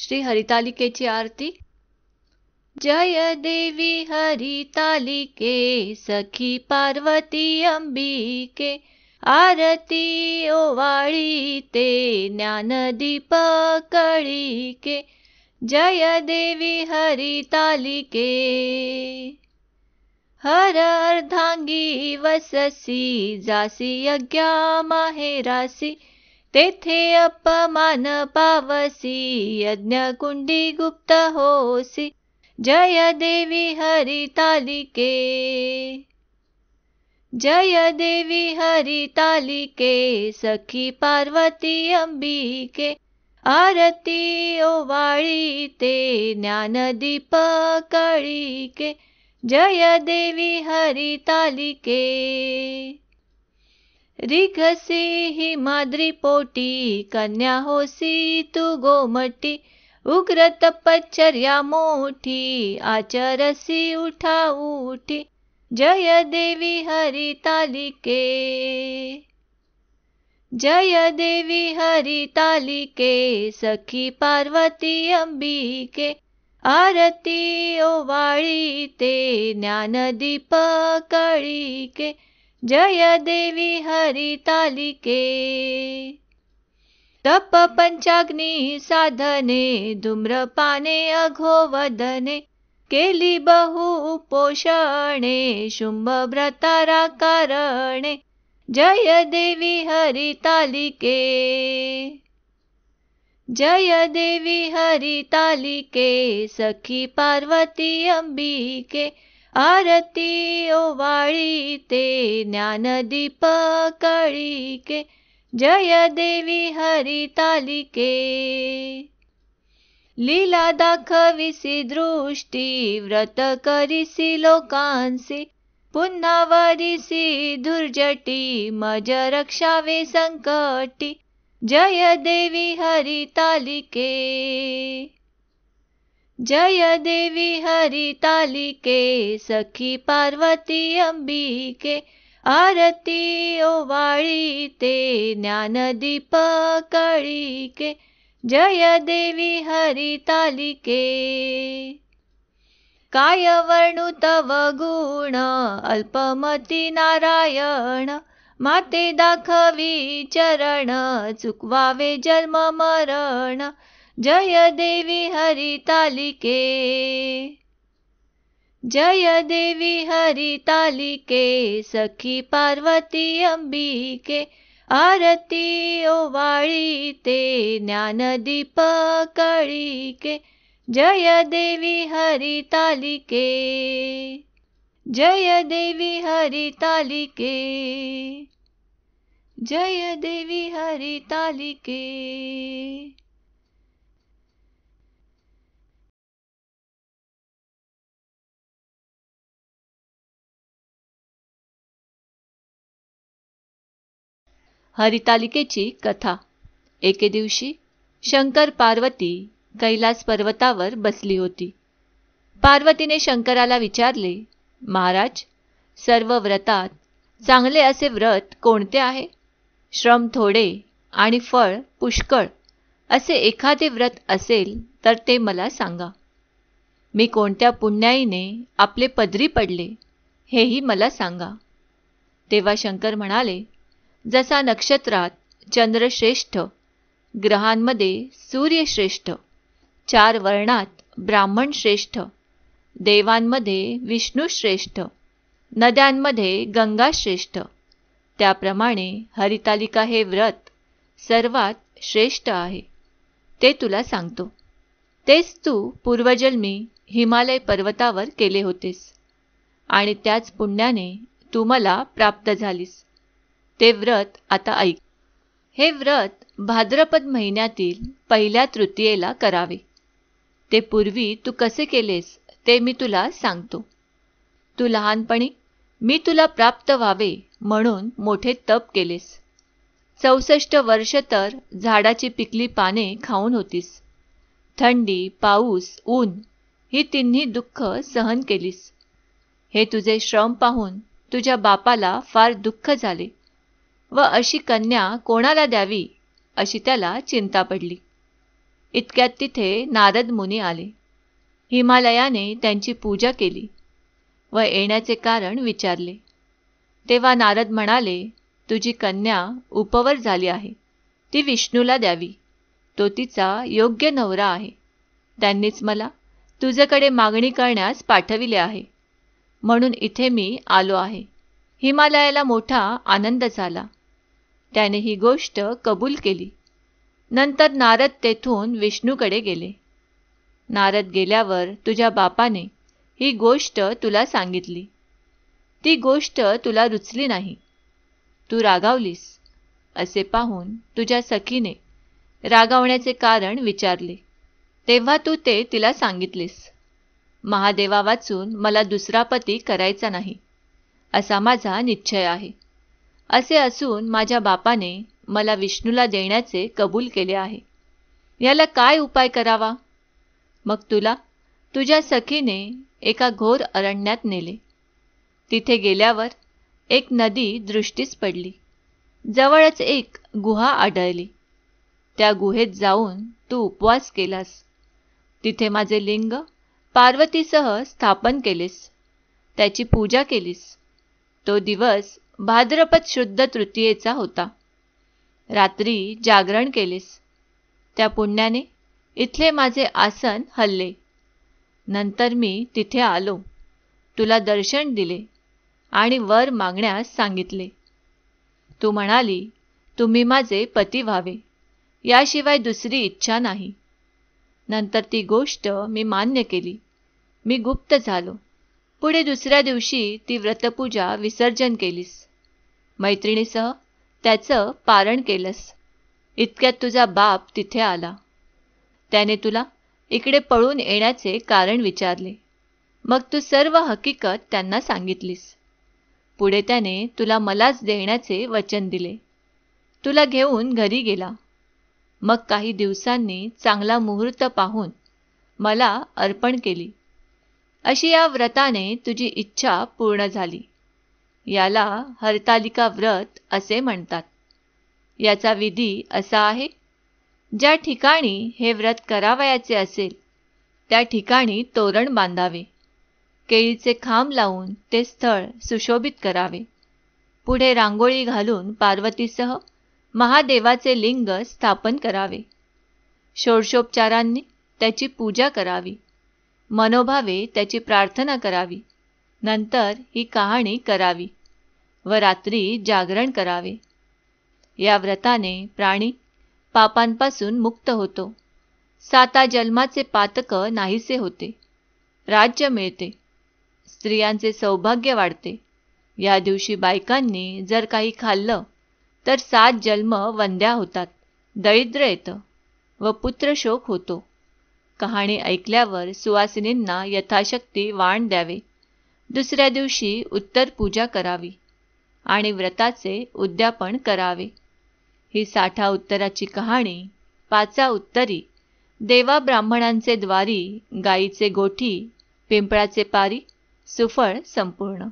श्री हरितालिकेची आरती जय देवी हरितालिके सखी पार्वती अंबिके आरती ओवाळी ते ज्ञानदीप कळीके जय देवी हरितालिके हर अर्धांगी वससी जासी यज्ञा माहेरासी तेथे अपमान पावसी यज्ञकुंडी गुप्त होसी जय देवी हरितालिके जय देवी हरितालिके सखी पार्वती अंबिके आरती ओवाळी ते ज्ञानदीप काळिके जय देवी हरितालिके रिघ से हिमाद्रिपोटी कन्या होसी तू गोमटी उग्र तपश्चर्या मोठी आचरसी उठा उठी जय देवी हरि तालिके जय देवी हरि तालिके सखी पार्वती अंबिके आरती ओवाळी ते ज्ञानदीप के जय देवी हरितालिके तप पंचाग्नी साधने धूम्रपाने अघोवदने केली बहु व्रतारा कारणे, जय देवी हरितालिके जय देवी हरितालिके सखी पार्वती अंबिके आरती ओवाळी ते ज्ञानदीप कळीके जय देवी हरितालिके लीला दाखविसी दृष्टी व्रत करिसी लोकांसी पुन्हा वरिसी दुर्जटी मज रक्षावे संकटी जय देवी हरितालिके जय देवी हरितालिके सखी पार्वती अंबिके आरती ओवाळी ते ज्ञानदीप कळिके जय देवी हरितालिके काय वर्णु तव गुण अल्पमती नारायण माते दाखवी चरण चुकवावे जन्म मरण जय देवी हरितालिके जय देवी हरितालिके सखी पार्वती अम्बिके आरती ओवाळीते ज्ञानदीप कळिके जय देवी हरितालिके जय देवी हरितालिके जय देवी हरितालिके हरितालिकेची कथा एके दिवशी शंकर पार्वती कैलास पर्वतावर बसली होती पार्वतीने शंकराला विचारले महाराज सर्व व्रतात चांगले असे व्रत कोणते आहे श्रम थोडे आणि फळ पुष्कळ असे एखादे व्रत असेल तर ते मला सांगा मी कोणत्या पुण्याईने आपले पदरी पडले हेही मला सांगा तेव्हा शंकर म्हणाले जसा नक्षत्रात चंद्रश्रेष्ठ ग्रहांमध्ये सूर्यश्रेष्ठ चार वर्णात ब्राह्मण श्रेष्ठ देवांमध्ये विष्णूश्रेष्ठ नद्यांमध्ये गंगाश्रेष्ठ त्याप्रमाणे हरितालिका हे व्रत सर्वात श्रेष्ठ आहे ते तुला सांगतो तेच तू पूर्वजन्मी हिमालय पर्वतावर केले होतेस आणि त्याच पुण्याने तू मला प्राप्त झालीस ते व्रत आता ऐक हे व्रत भाद्रपद महिन्यातील पहिल्या तृतीयेला करावे ते पूर्वी तू कसे केलेस ते मी तुला सांगतो तू लहानपणी मी तुला प्राप्त व्हावे म्हणून मोठे तप केलेस चौसष्ट वर्ष तर झाडाची पिकली पाने खाऊन होतीस थंडी पाऊस ऊन ही तिन्ही दुःख सहन केलीस हे तुझे श्रम पाहून तुझ्या बापाला फार दुःख झाले व अशी कन्या कोणाला द्यावी अशी त्याला चिंता पडली इतक्यात तिथे नारद मुनी आले हिमालयाने त्यांची पूजा केली व येण्याचे कारण विचारले तेव्हा नारद म्हणाले तुझी कन्या उपवर झाली आहे ती विष्णूला द्यावी तो तिचा योग्य नवरा आहे त्यांनीच मला तुझ्याकडे मागणी करण्यास पाठविले आहे म्हणून इथे मी आलो आहे हिमालयाला मोठा आनंद झाला त्याने ही गोष्ट कबूल केली नंतर नारद तेथून विष्णूकडे गेले नारद गेल्यावर तुझ्या बापाने ही गोष्ट तुला सांगितली ती गोष्ट तुला रुचली नाही तू रागावलीस असे पाहून तुझ्या सखीने रागावण्याचे कारण विचारले तेव्हा तू ते तिला सांगितलेस महादेवा वाचून मला दुसरा पती करायचा नाही असा माझा निश्चय आहे असे असून माझ्या बापाने मला विष्णूला देण्याचे कबूल केले आहे याला काय उपाय करावा मग तुला तुझ्या सखीने एका घोर अरण्यात नेले तिथे गेल्यावर एक नदी दृष्टीस पडली जवळच एक गुहा आढळली त्या गुहेत जाऊन तू उपवास केलास तिथे माझे लिंग पार्वतीसह स्थापन केलेस त्याची पूजा केलीस तो दिवस भाद्रपद शुद्ध तृतीयेचा होता रात्री जागरण केलेस त्या पुण्याने इथले माझे आसन हल्ले नंतर मी तिथे आलो तुला दर्शन दिले आणि वर मागण्यास सांगितले तू म्हणाली तुम्ही माझे पती व्हावे याशिवाय दुसरी इच्छा नाही नंतर ती गोष्ट मी मान्य केली मी गुप्त झालो पुढे दुसऱ्या दिवशी ती व्रतपूजा विसर्जन केलीस मैत्रिणीसह त्याचं पारण केलंस इतक्यात तुझा बाप तिथे आला त्याने तुला इकडे पळून येण्याचे कारण विचारले मग तू सर्व हकीकत त्यांना सांगितलीस पुढे त्याने तुला मलाच देण्याचे वचन दिले तुला घेऊन घरी गेला मग काही दिवसांनी चांगला मुहूर्त पाहून मला अर्पण केली अशी या व्रताने तुझी इच्छा पूर्ण झाली याला हरतालिका व्रत असे म्हणतात याचा विधी असा आहे ज्या ठिकाणी हे व्रत करावयाचे असेल त्या ठिकाणी तोरण बांधावे केळीचे खांब लावून ते स्थळ सुशोभित करावे पुढे रांगोळी घालून पार्वतीसह महादेवाचे लिंग स्थापन करावे षोडशोपचारांनी त्याची पूजा करावी मनोभावे त्याची प्रार्थना करावी नंतर ही कहाणी करावी व रात्री जागरण करावे या व्रताने प्राणी पापांपासून मुक्त होतो साता जन्माचे पातक नाहीसे होते राज्य मिळते स्त्रियांचे सौभाग्य वाढते या दिवशी बायकांनी जर काही खाल्लं तर सात जन्म वंद्या होतात दरिद्र येतं व पुत्रशोक होतो कहाणी ऐकल्यावर सुवासिनींना यथाशक्ती वाण द्यावे दुसऱ्या दिवशी उत्तर पूजा करावी आणि व्रताचे उद्यापन करावे ही साठा उत्तराची कहाणी पाचा उत्तरी देवा ब्राह्मणांचे द्वारी गाईचे गोठी पिंपळाचे पारी सुफळ संपूर्ण